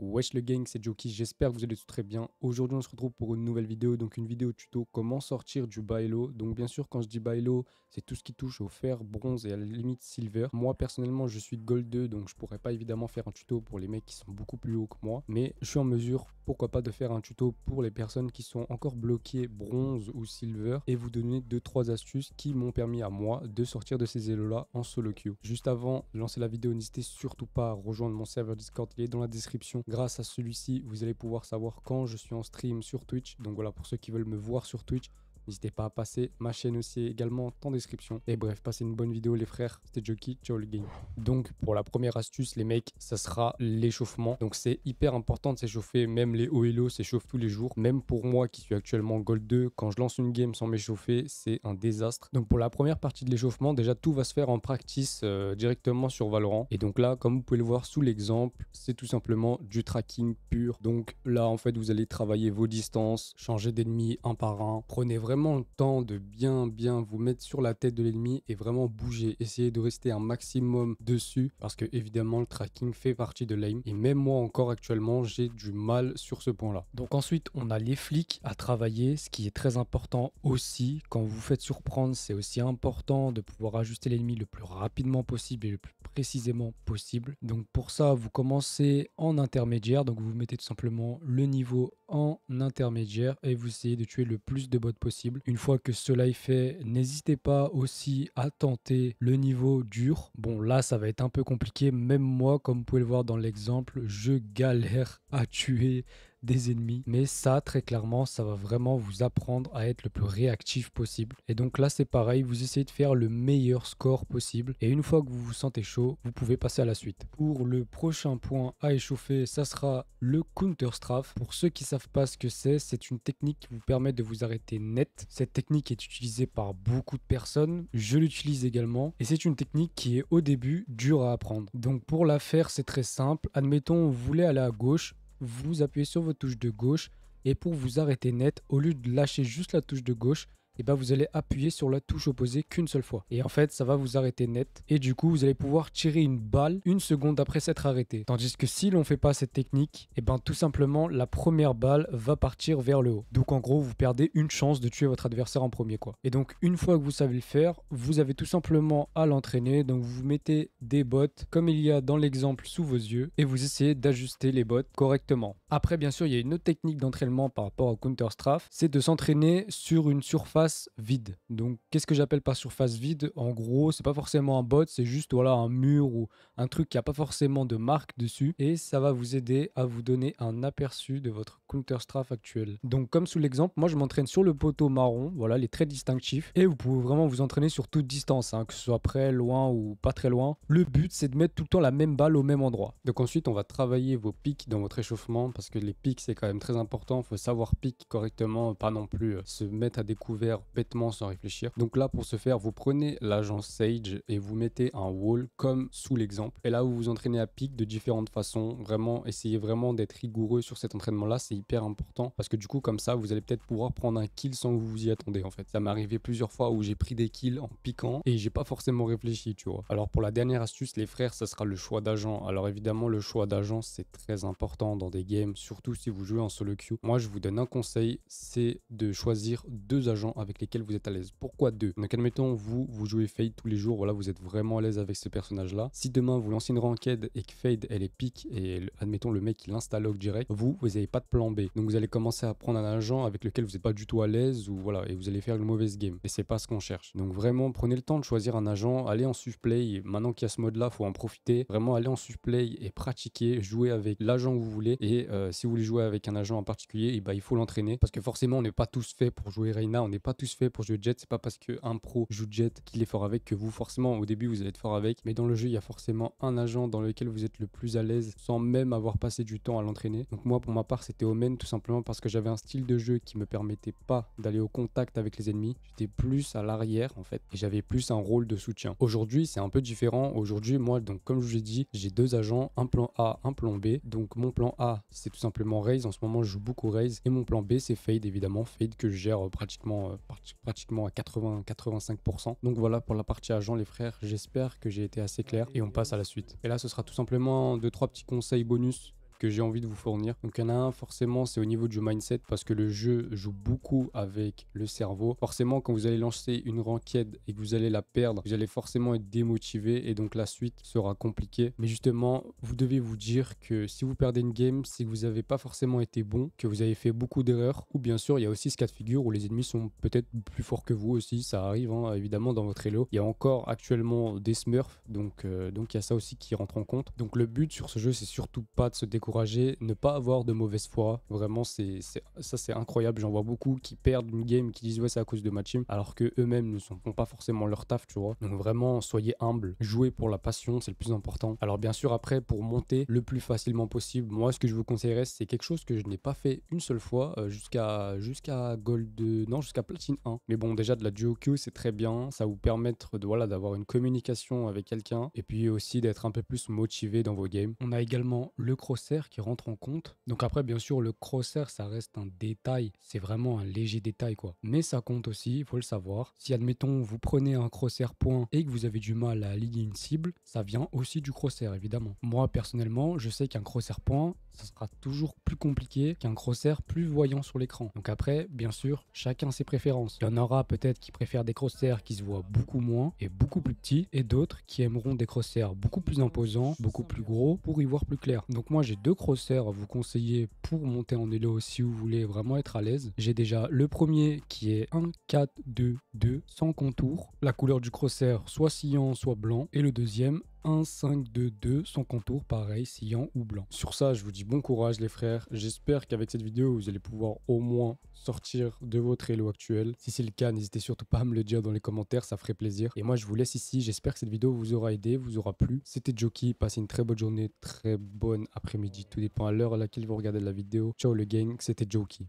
Wesh le gang, c'est Joki, j'espère que vous allez tous très bien. Aujourd'hui on se retrouve pour une nouvelle vidéo, donc une vidéo tuto comment sortir du bailo. Donc bien sûr quand je dis bailo, c'est tout ce qui touche au fer, bronze et à la limite silver. Moi personnellement je suis gold 2, donc je pourrais pas évidemment faire un tuto pour les mecs qui sont beaucoup plus hauts que moi. Mais je suis en mesure, pourquoi pas, de faire un tuto pour les personnes qui sont encore bloquées bronze ou silver et vous donner 2-3 astuces qui m'ont permis à moi de sortir de ces élos là en solo queue. Juste avant de lancer la vidéo, n'hésitez surtout pas à rejoindre mon serveur Discord, il est dans la description Grâce à celui-ci, vous allez pouvoir savoir quand je suis en stream sur Twitch. Donc voilà, pour ceux qui veulent me voir sur Twitch, N'hésitez pas à passer. Ma chaîne aussi également en description. Et bref, passez une bonne vidéo les frères. C'était Joki, ciao le game. Donc pour la première astuce les mecs, ça sera l'échauffement. Donc c'est hyper important de s'échauffer. Même les hauts et s'échauffent tous les jours. Même pour moi qui suis actuellement gold 2, quand je lance une game sans m'échauffer, c'est un désastre. Donc pour la première partie de l'échauffement, déjà tout va se faire en practice euh, directement sur Valorant. Et donc là, comme vous pouvez le voir sous l'exemple, c'est tout simplement du tracking pur. Donc là en fait vous allez travailler vos distances, changer d'ennemis un par un. Prenez vraiment le temps de bien, bien vous mettre sur la tête de l'ennemi et vraiment bouger. essayer de rester un maximum dessus parce que évidemment le tracking fait partie de l'aim et même moi encore actuellement j'ai du mal sur ce point-là. Donc ensuite on a les flics à travailler, ce qui est très important aussi quand vous faites surprendre, c'est aussi important de pouvoir ajuster l'ennemi le plus rapidement possible et le plus précisément possible. Donc pour ça vous commencez en intermédiaire, donc vous mettez tout simplement le niveau en intermédiaire et vous essayez de tuer le plus de bottes possible une fois que cela est fait, n'hésitez pas aussi à tenter le niveau dur. Bon, là, ça va être un peu compliqué. Même moi, comme vous pouvez le voir dans l'exemple, je galère à tuer des ennemis. Mais ça, très clairement, ça va vraiment vous apprendre à être le plus réactif possible. Et donc là, c'est pareil, vous essayez de faire le meilleur score possible. Et une fois que vous vous sentez chaud, vous pouvez passer à la suite. Pour le prochain point à échauffer, ça sera le counter strafe. Pour ceux qui savent pas ce que c'est, c'est une technique qui vous permet de vous arrêter net. Cette technique est utilisée par beaucoup de personnes. Je l'utilise également. Et c'est une technique qui est au début dure à apprendre. Donc pour la faire, c'est très simple. Admettons, vous voulez aller à gauche, vous appuyez sur vos touches de gauche et pour vous arrêter net, au lieu de lâcher juste la touche de gauche, et eh ben vous allez appuyer sur la touche opposée qu'une seule fois. Et en fait, ça va vous arrêter net. Et du coup, vous allez pouvoir tirer une balle une seconde après s'être arrêté. Tandis que si l'on fait pas cette technique, et eh ben tout simplement la première balle va partir vers le haut. Donc en gros, vous perdez une chance de tuer votre adversaire en premier quoi. Et donc une fois que vous savez le faire, vous avez tout simplement à l'entraîner. Donc vous mettez des bottes comme il y a dans l'exemple sous vos yeux et vous essayez d'ajuster les bottes correctement. Après bien sûr, il y a une autre technique d'entraînement par rapport au counter strafe c'est de s'entraîner sur une surface vide. Donc, qu'est-ce que j'appelle par surface vide En gros, c'est pas forcément un bot, c'est juste voilà un mur ou un truc qui a pas forcément de marque dessus, et ça va vous aider à vous donner un aperçu de votre counter actuel. Donc comme sous l'exemple, moi je m'entraîne sur le poteau marron, voilà, les très distinctifs. Et vous pouvez vraiment vous entraîner sur toute distance, hein, que ce soit près, loin ou pas très loin. Le but c'est de mettre tout le temps la même balle au même endroit. Donc ensuite on va travailler vos pics dans votre échauffement parce que les pics c'est quand même très important, faut savoir piquer correctement, pas non plus euh, se mettre à découvert bêtement sans réfléchir. Donc là pour ce faire, vous prenez l'agent Sage et vous mettez un wall comme sous l'exemple. Et là vous vous entraînez à pic de différentes façons, vraiment essayez vraiment d'être rigoureux sur cet entraînement là, c'est important parce que du coup, comme ça, vous allez peut-être pouvoir prendre un kill sans que vous vous y attendez en fait. Ça m'est arrivé plusieurs fois où j'ai pris des kills en piquant et j'ai pas forcément réfléchi, tu vois. Alors pour la dernière astuce, les frères, ça sera le choix d'agent. Alors évidemment, le choix d'agent, c'est très important dans des games, surtout si vous jouez en solo queue. Moi, je vous donne un conseil, c'est de choisir deux agents avec lesquels vous êtes à l'aise. Pourquoi deux Donc admettons, vous, vous jouez Fade tous les jours, voilà, vous êtes vraiment à l'aise avec ce personnage-là. Si demain, vous lancez une ranked et que Fade, elle est pique et admettons, le mec, il installe direct, vous, vous avez pas de plan donc vous allez commencer à prendre un agent avec lequel vous n'êtes pas du tout à l'aise ou voilà et vous allez faire une mauvaise game. Et c'est pas ce qu'on cherche. Donc vraiment prenez le temps de choisir un agent, allez en play Maintenant qu'il y a ce mode là, faut en profiter. Vraiment allez en play et pratiquer, jouer avec l'agent que vous voulez. Et euh, si vous voulez jouer avec un agent en particulier, bah, il faut l'entraîner parce que forcément on n'est pas tous faits pour jouer Reina, on n'est pas tous faits pour jouer Jet. C'est pas parce que un pro joue Jet qu'il est fort avec que vous forcément au début vous allez être fort avec. Mais dans le jeu il y a forcément un agent dans lequel vous êtes le plus à l'aise sans même avoir passé du temps à l'entraîner. Donc moi pour ma part c'était tout simplement parce que j'avais un style de jeu qui me permettait pas d'aller au contact avec les ennemis. J'étais plus à l'arrière en fait et j'avais plus un rôle de soutien. Aujourd'hui, c'est un peu différent. Aujourd'hui, moi, donc comme je vous l'ai dit, j'ai deux agents, un plan A, un plan B. Donc mon plan A, c'est tout simplement raise. En ce moment, je joue beaucoup raise et mon plan B, c'est Fade évidemment. Fade que je gère euh, pratiquement, euh, pratiquement à 80-85%. Donc voilà pour la partie agent, les frères. J'espère que j'ai été assez clair et on passe à la suite. Et là, ce sera tout simplement deux trois petits conseils bonus j'ai envie de vous fournir. Donc il y en a un, forcément, c'est au niveau du mindset parce que le jeu joue beaucoup avec le cerveau. Forcément, quand vous allez lancer une ranquette et que vous allez la perdre, vous allez forcément être démotivé et donc la suite sera compliquée. Mais justement, vous devez vous dire que si vous perdez une game, c'est que vous n'avez pas forcément été bon, que vous avez fait beaucoup d'erreurs, ou bien sûr, il y a aussi ce cas de figure où les ennemis sont peut-être plus forts que vous aussi, ça arrive hein, évidemment dans votre elo. Il y a encore actuellement des smurfs, donc euh, donc il y a ça aussi qui rentre en compte. Donc le but sur ce jeu, c'est surtout pas de se décourager ne pas avoir de mauvaise foi. Vraiment, c'est ça, c'est incroyable. J'en vois beaucoup qui perdent une game, qui disent ouais, c'est à cause de ma alors que eux-mêmes ne sont pas forcément leur taf, tu vois. Donc vraiment, soyez humble, jouez pour la passion, c'est le plus important. Alors bien sûr, après, pour monter le plus facilement possible, moi, ce que je vous conseillerais, c'est quelque chose que je n'ai pas fait une seule fois euh, jusqu'à jusqu'à Gold, euh, non, jusqu'à Platine 1. Mais bon, déjà de la duo queue, c'est très bien. Ça vous permettre de voilà d'avoir une communication avec quelqu'un et puis aussi d'être un peu plus motivé dans vos games. On a également le crosset qui rentre en compte. Donc après, bien sûr, le crosshair, ça reste un détail. C'est vraiment un léger détail, quoi. Mais ça compte aussi, il faut le savoir. Si, admettons, vous prenez un crosshair point et que vous avez du mal à aligner une cible, ça vient aussi du crosshair, évidemment. Moi, personnellement, je sais qu'un crosshair point, ce sera toujours plus compliqué qu'un crosshair plus voyant sur l'écran. Donc après, bien sûr, chacun ses préférences. Il y en aura peut-être qui préfèrent des crosshairs qui se voient beaucoup moins et beaucoup plus petits, et d'autres qui aimeront des crosshairs beaucoup plus imposants, beaucoup plus gros, pour y voir plus clair. Donc moi j'ai deux crosshairs à vous conseiller pour monter en élo si vous voulez vraiment être à l'aise. J'ai déjà le premier qui est 1, 4, 2, 2, sans contour. La couleur du crosshair soit cyan, soit blanc. Et le deuxième, 1, 5, 2, 2, sans contour, pareil, sillant ou blanc. Sur ça, je vous dis bon courage les frères. J'espère qu'avec cette vidéo, vous allez pouvoir au moins sortir de votre Elo actuel. Si c'est le cas, n'hésitez surtout pas à me le dire dans les commentaires, ça ferait plaisir. Et moi, je vous laisse ici. J'espère que cette vidéo vous aura aidé, vous aura plu. C'était Joki. Passez une très bonne journée, très bonne après-midi. Tout dépend à l'heure à laquelle vous regardez la vidéo. Ciao le gang, c'était Joki.